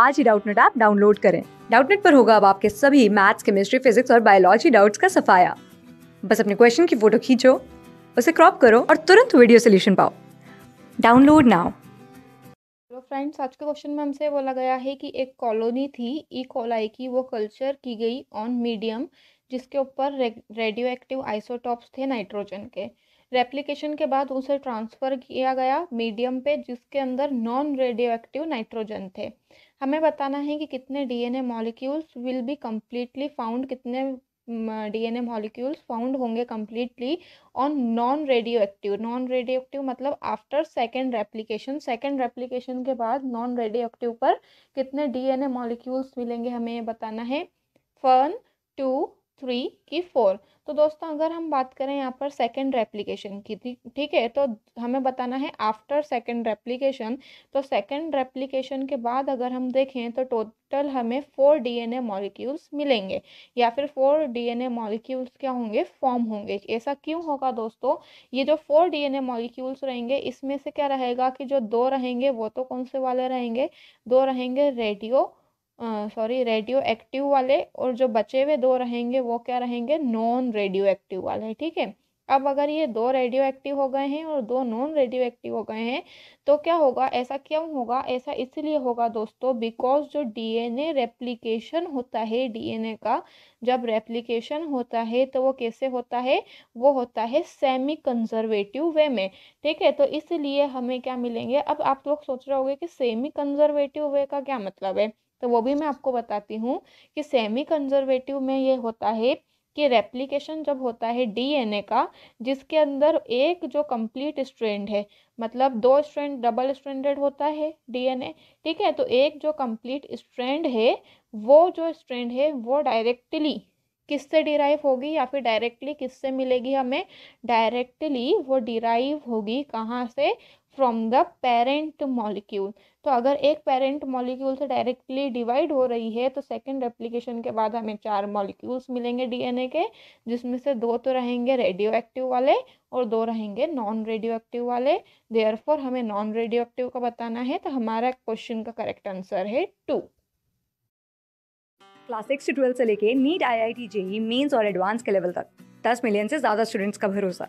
आज ही Doubtnut app download करें डाउटनेट पर होगा अब आपके सभी मैथ्स केमिस्ट्री फिजिक्स और बायोलॉजी डाउट्स का सफाया बस अपने क्वेश्चन की फोटो खींचो उसे क्रॉप करो और तुरंत वीडियो सोल्यूशन पाओ डाउनलोड नाउ हेलो फ्रेंड्स आज के क्वेश्चन में हमसे बोला गया है कि एक कॉलोनी थी ई कोलाई की वो कल्चर की गई ऑन मीडियम जिसके ऊपर रेडियो एक्टिव आइसोटॉप्स थे नाइट्रोजन के रेप्लिकेशन के बाद उसे ट्रांसफ़र किया गया मीडियम पे जिसके अंदर नॉन रेडियो एक्टिव नाइट्रोजन थे हमें बताना है कि कितने DNA molecules will be completely found कितने डीएनए मॉलिक्यूल्स फाउंड होंगे completely on non radio active non radio active मतलब after second replication second replication के बाद नॉन रेडियो एक्टिव पर कितने डीएनए मॉलिक्यूल्स मिलेंगे हमें ये बताना है फन टू थ्री की फोर तो दोस्तों अगर हम बात करें यहाँ पर सेकेंड रेप्लीकेशन की ठीक है तो हमें बताना है आफ्टर सेकेंड रेप्लीकेशन तो सेकेंड रेप्लीकेशन के बाद अगर हम देखें तो टोटल हमें फोर डीएनए मॉलिक्यूल्स मिलेंगे या फिर फोर डीएनए मॉलिक्यूल्स क्या होंगे फॉर्म होंगे ऐसा क्यों होगा दोस्तों ये जो फोर डी एन रहेंगे इसमें से क्या रहेगा कि जो दो रहेंगे वो तो कौन से वाले रहेंगे दो रहेंगे रेडियो सॉरी रेडियो एक्टिव वाले और जो बचे हुए दो रहेंगे वो क्या रहेंगे नॉन रेडियो एक्टिव वाले ठीक है अब अगर ये दो रेडियो एक्टिव हो गए हैं और दो नॉन रेडियो एक्टिव हो गए हैं तो क्या होगा ऐसा क्यों होगा ऐसा इसलिए होगा दोस्तों बिकॉज जो डीएनए रेप्लिकेशन होता है डीएनए का जब रेप्लिकेशन होता है तो वो कैसे होता है वो होता है सेमी कंजर्वेटिव वे में ठीक है तो इसलिए हमें क्या मिलेंगे अब आप लोग सोच रहे होगे कि सेमी कंजर्वेटिव वे का क्या मतलब है तो वो भी मैं आपको बताती हूँ कि सेमी कंजर्वेटिव में ये होता है कि रेप्लिकेशन जब होता है डीएनए का जिसके अंदर एक जो कंप्लीट स्ट्रैंड है मतलब दो स्ट्रैंड डबल स्ट्रैंडेड होता है डीएनए ठीक है तो एक जो कंप्लीट स्ट्रैंड है वो जो स्ट्रैंड है वो डायरेक्टली किससे डिराइव होगी या फिर डायरेक्टली किससे मिलेगी हमें डायरेक्टली वो डिराइव होगी कहाँ से फ्रॉम द पेरेंट मॉलिक्यूल तो अगर एक पेरेंट मॉलिक्यूल से डायरेक्टली डिवाइड हो रही है तो सेकेंड रेप्लीकेशन के बाद हमें चार मॉलिक्यूल्स मिलेंगे डीएनए के जिसमें से दो तो रहेंगे रेडियो एक्टिव वाले और दो रहेंगे नॉन रेडियो एक्टिव वाले देयर हमें नॉन रेडियो एक्टिव का बताना है तो हमारा क्वेश्चन का करेक्ट आंसर है टू क्लास सिक्स से ट्वेल्थ से लेके NEET I I T JEE mains और एडवांस के लेवल तक दस मिलियन से ज़्यादा स्टूडेंट्स का भरोसा